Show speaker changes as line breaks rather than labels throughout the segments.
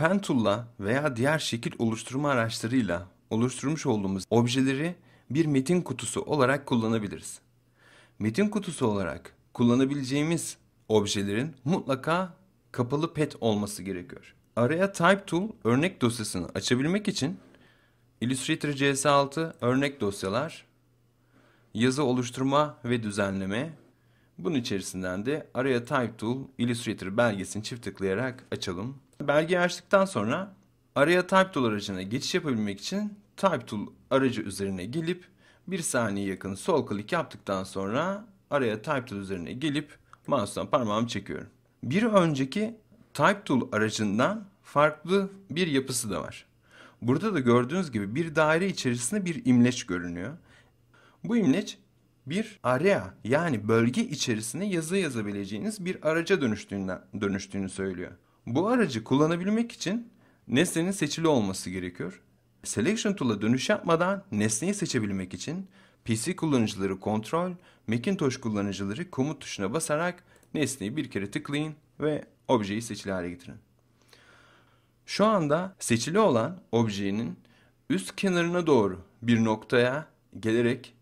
Pentool'la veya diğer şekil oluşturma araçlarıyla oluşturmuş olduğumuz objeleri bir metin kutusu olarak kullanabiliriz. Metin kutusu olarak kullanabileceğimiz objelerin mutlaka kapalı pet olması gerekiyor. Araya Type Tool örnek dosyasını açabilmek için Illustrator CS6 örnek dosyalar, yazı oluşturma ve düzenleme, bunun içerisinden de araya Type Tool Illustrator belgesini çift tıklayarak açalım. Belgeyi açtıktan sonra araya Type Tool aracına geçiş yapabilmek için Type Tool aracı üzerine gelip bir saniye yakın sol klik yaptıktan sonra araya Type Tool üzerine gelip mouse'dan parmağımı çekiyorum. Bir önceki Type Tool aracından farklı bir yapısı da var. Burada da gördüğünüz gibi bir daire içerisinde bir imleç görünüyor. Bu imleç bir area yani bölge içerisine yazı yazabileceğiniz bir araca dönüştüğünü, dönüştüğünü söylüyor. Bu aracı kullanabilmek için nesnenin seçili olması gerekiyor. Selection Tool'a dönüş yapmadan nesneyi seçebilmek için PC kullanıcıları kontrol, Macintosh kullanıcıları komut tuşuna basarak nesneyi bir kere tıklayın ve objeyi seçili hale getirin. Şu anda seçili olan objenin üst kenarına doğru bir noktaya gelerek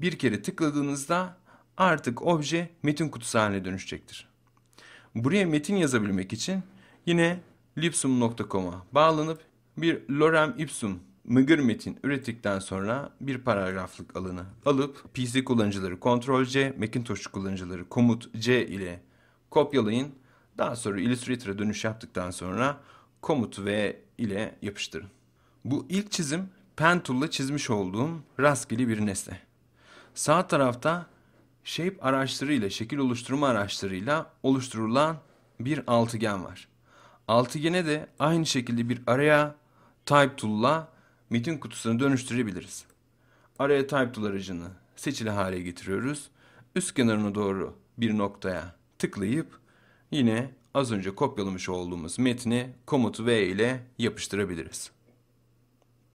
bir kere tıkladığınızda artık obje metin kutusu haline dönüşecektir. Buraya metin yazabilmek için Yine lipsum.com'a bağlanıp bir lorem ipsum mıgır metin ürettikten sonra bir paragraflık alanı alıp PC kullanıcıları Ctrl-C, Macintosh kullanıcıları Komut-C ile kopyalayın. Daha sonra Illustrator'a dönüş yaptıktan sonra Komut-V ile yapıştırın. Bu ilk çizim pen tool'la çizmiş olduğum rastgele bir nesne. Sağ tarafta shape araçlarıyla, şekil oluşturma araçlarıyla oluşturulan bir altıgen var. Altıgene de aynı şekilde bir araya type tool'la metin kutusunu dönüştürebiliriz. Araya type tool aracını seçili hale getiriyoruz. Üst kenarına doğru bir noktaya tıklayıp yine az önce kopyalamış olduğumuz metni Komut V ile yapıştırabiliriz.